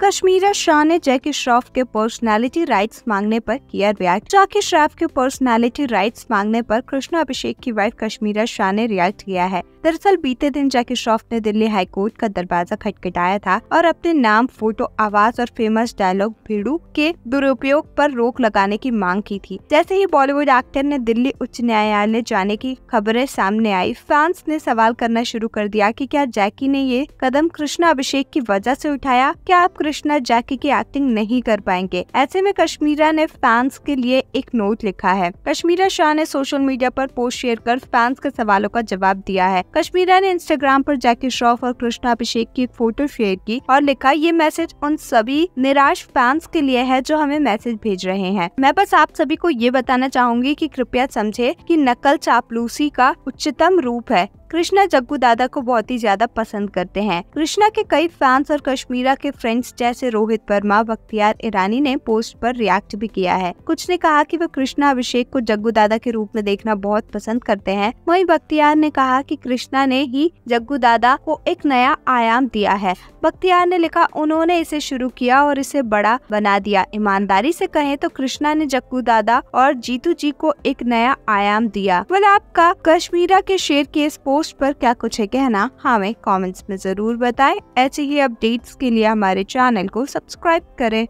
कश्मीरा शाह ने जैकी श्रॉफ के personality rights मांगने पर किया रिएक्ट जाकि श्रॉफ के पर्सनालिटी राइट्स मांगने पर कृष्णा अभिषेक की वाइफ कश्मीरा शाह ने रिएक्ट किया है दरअसल बीते दिन जैकी श्रॉफ ने दिल्ली हाईकोर्ट का दरवाजा खटखटाया था और अपने नाम फोटो आवाज और फेमस डायलॉग भीड़ू के दुरुपयोग पर रोक लगाने की मांग की थी जैसे ही बॉलीवुड एक्टर ने दिल्ली उच्च न्यायालय जाने की खबरें सामने आई फैंस ने सवाल करना शुरू कर दिया की क्या जैकी ने ये कदम कृष्णा अभिषेक की वजह ऐसी उठाया क्या आप कृष्णा जैकी की एक्टिंग नहीं कर पाएंगे ऐसे में कश्मीरा ने फैंस के लिए एक नोट लिखा है कश्मीरा शाह ने सोशल मीडिया पर पोस्ट शेयर कर फैंस के सवालों का जवाब दिया है कश्मीरा ने इंस्टाग्राम पर जैकी श्रॉफ और कृष्णा अभिषेक की एक फोटो शेयर की और लिखा ये मैसेज उन सभी निराश फैंस के लिए है जो हमें मैसेज भेज रहे हैं मैं बस आप सभी को ये बताना चाहूंगी की कृपया समझे की नकल चापलूसी का उच्चतम रूप है कृष्णा जग्गू दादा को बहुत ही ज्यादा पसंद करते हैं कृष्णा के कई फैंस और कश्मीरा के फ्रेंड्स जैसे रोहित वर्मा बख्तियार ईरानी ने पोस्ट पर रिएक्ट भी किया है कुछ ने कहा कि वह कृष्णा अभिषेक को जग्गू दादा के रूप में देखना बहुत पसंद करते हैं वही बख्तियार ने कहा की कृष्णा ने ही जग्गू दादा को एक नया आयाम दिया है बख्तियार ने लिखा उन्होंने इसे शुरू किया और इसे बड़ा बना दिया ईमानदारी से कहें तो कृष्णा ने जग्गू दादा और जीतू जी को एक नया आयाम दिया वह आपका कश्मीरा के शेर के इस पोस्ट पोस्ट पर क्या कुछ है कहना हमें कमेंट्स में ज़रूर बताएं ऐसे ही अपडेट्स के लिए हमारे चैनल को सब्सक्राइब करें